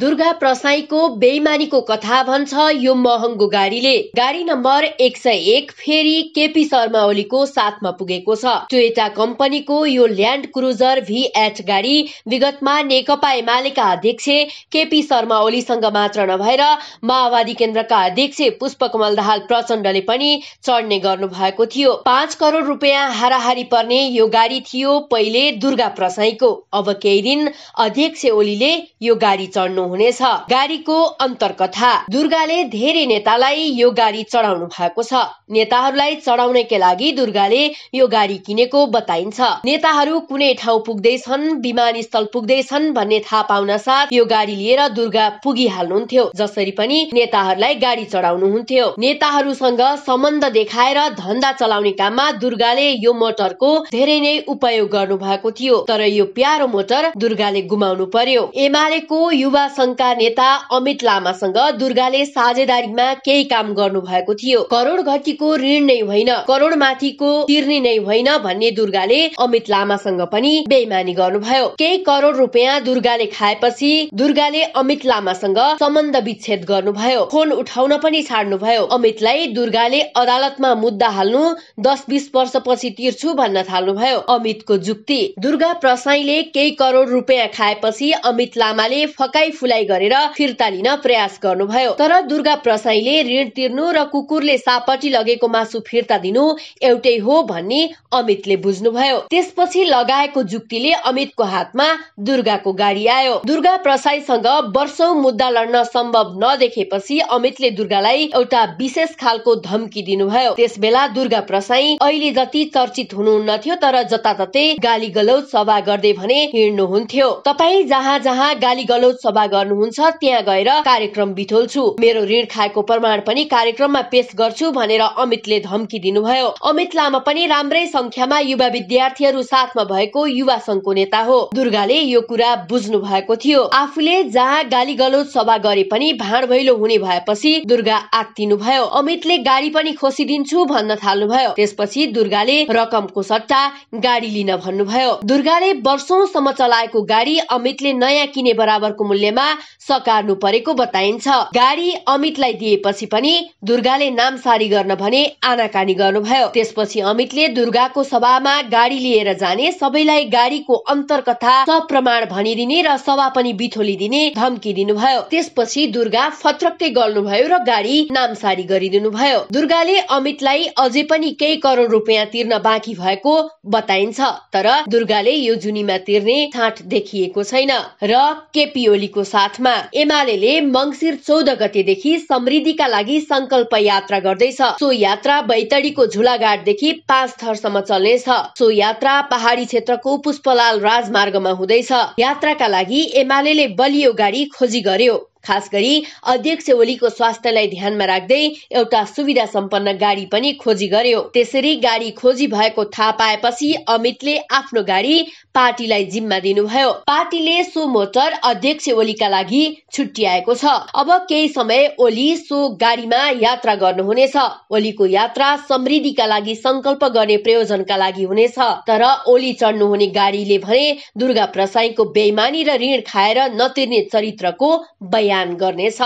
दुर्गा प्रसाईको बेइमानीको कथा भन्छ यो महँगो गाडीले गाडी नम्बर एक सय एक फेरि केपी शर्मा ओलीको साथमा पुगेको छ टोयटा कम्पनीको यो ल्यान्ड क्रुजर एट गाडी विगतमा नेकपा एमालेका अध्यक्ष केपी शर्मा ओलीसँग मात्र नभएर माओवादी केन्द्रका अध्यक्ष पुष्पकमल दाहाल प्रचण्डले पनि चढ्ने गर्नु भएको थियो पाँच करोड रुपियाँ हाराहारी पर्ने यो गाडी थियो पहिले दुर्गा प्रसाईको अब केही दिन अध्यक्ष ओलीले यो गाडी चढ्नु हुनेछ गाडीको अन्तर्कथा दुर्गाले धेरै नेतालाई यो गाडी चढाउनु भएको छ नेताहरूलाई चढाउनेकै लागि दुर्गाले यो गाडी किनेको बताइन्छ नेताहरू कुनै ठाउँ पुग्दैछन् विमानस्थल पुग्दैछन् भन्ने थाहा पाउन साथ यो गाडी लिएर दुर्गा पुगिहाल्नुहुन्थ्यो जसरी पनि नेताहरूलाई गाडी चढाउनुहुन्थ्यो नेताहरूसँग सम्बन्ध देखाएर धन्दा चलाउने काममा दुर्गाले यो मोटरको धेरै नै उपयोग गर्नु भएको थियो तर यो प्यारो मोटर दुर्गाले गुमाउनु पर्यो एमालेको युवा संघका नेता अमित लामासँग दुर्गाले साझेदारीमा केही काम गर्नु भएको थियो करोड घटीको ऋण नै होइन करोड माथिको तिर्नी नै होइन भन्ने दुर्गाले अमित लामासँग पनि बेमानी गर्नुभयो केही करोड रुपियाँ दुर्गाले खाएपछि दुर्गाले अमित लामासँग सम्बन्ध विच्छेद गर्नुभयो फोन उठाउन पनि छाड्नुभयो अमितलाई दुर्गाले अदालतमा मुद्दा हाल्नु दस बिस वर्षपछि तिर्छु भन्न थाल्नुभयो अमितको जुक्ति दुर्गा प्रसाईले केही करोड रुपियाँ खाएपछि अमित लामाले फकाई फुलाइ गरेर फिर्ता लिन प्रयास गर्नुभयो तर दुर्गा प्रसाईले ऋण तिर्नु र कुकुरले सापटी लगेको मासु फिर्ता दिनु एउटै हो भन्ने अमितले बुझ्नुभयो त्यसपछि लगाएको जुक्तिले अमितको हातमा दुर्गाको गाडी आयो दुर्गा प्रसाईसँग वर्षौ मुद्दा लड्न सम्भव नदेखेपछि अमितले दुर्गालाई एउटा विशेष खालको धम्की दिनुभयो त्यस बेला दुर्गा प्रसाई अहिले जति चर्चित हुनुहुन्न थियो तर जताततै गाली गलौज सभा गर्दै भने हिँड्नुहुन्थ्यो तपाईँ जहाँ जहाँ गाली गलौज सभा सभा गर्नुहुन्छ त्यहाँ गएर कार्यक्रम बिथोल्छु मेरो ऋण खाएको प्रमाण पनि कार्यक्रममा पेश गर्छु भनेर अमितले धम्की दिनुभयो अमित लामा पनि राम्रै संख्यामा युवा विद्यार्थीहरू साथमा भएको युवा संघको नेता हो दुर्गाले यो कुरा बुझ्नु भएको थियो आफूले जहाँ गाली गलोज सभा गरे पनि भाँड भैलो हुने भएपछि दुर्गा आत्तिनु भयो अमितले गाडी पनि खोसिदिन्छु भन्न थाल्नुभयो त्यसपछि दुर्गाले रकमको सट्टा गाडी लिन भन्नुभयो दुर्गाले वर्षौंसम्म चलाएको गाडी अमितले नयाँ किने बराबरको मूल्य विषयमा सकार्नु परेको बताइन्छ गाडी अमितलाई दिएपछि पनि दुर्गाले नाम सारी गर्न भने आनाकानी गर्नुभयो त्यसपछि अमितले दुर्गाको सभामा गाडी लिएर जाने सबैलाई गाडीको अन्तर कथा सप्रमाण भनिदिने र सभा पनि बिथोलिदिने धम्की दिनुभयो त्यसपछि दुर्गा फत्रक्कै गर्नुभयो र गाडी नामसारी गरिदिनु भयो दुर्गाले अमितलाई अझै पनि केही करोड रुपियाँ तिर्न बाँकी भएको बताइन्छ तर दुर्गाले यो जुनीमा तिर्ने छाँट देखिएको छैन र केपी ओलीको साथमा एमाले मंगिर चौध गतेदेखि समृद्धिका लागि संकल्प यात्रा गर्दैछ सो यात्रा बैतडीको झुलाघाटदेखि पाँच थरसम्म चल्नेछ सो यात्रा पहाडी क्षेत्रको पुष्पलाल राजमार्गमा हुँदैछ यात्राका लागि एमाले बलियो गाडी खोजी गर्यो खास गरी अध्यक्ष ओलीको स्वास्थ्यलाई ध्यानमा राख्दै एउटा सुविधा सम्पन्न गाडी पनि खोजी गर्यो त्यसरी गाडी खोजी भएको थाहा पाएपछि अमितले आफ्नो गाडी पार्टीलाई जिम्मा दिनुभयो पार्टीले सो मोटर अध्यक्ष ओलीका लागि छुट्याएको छ अब केही समय ओली सो गाडीमा यात्रा गर्नुहुनेछ ओलीको यात्रा समृद्धिका लागि संकल्प गर्ने प्रयोजनका लागि हुनेछ तर ओली चढ्नुहुने गाडीले भने दुर्गा प्रसाईको बेइमानी र ऋण खाएर नतिर्ने चरित्रको बयान बयान गर्नेछ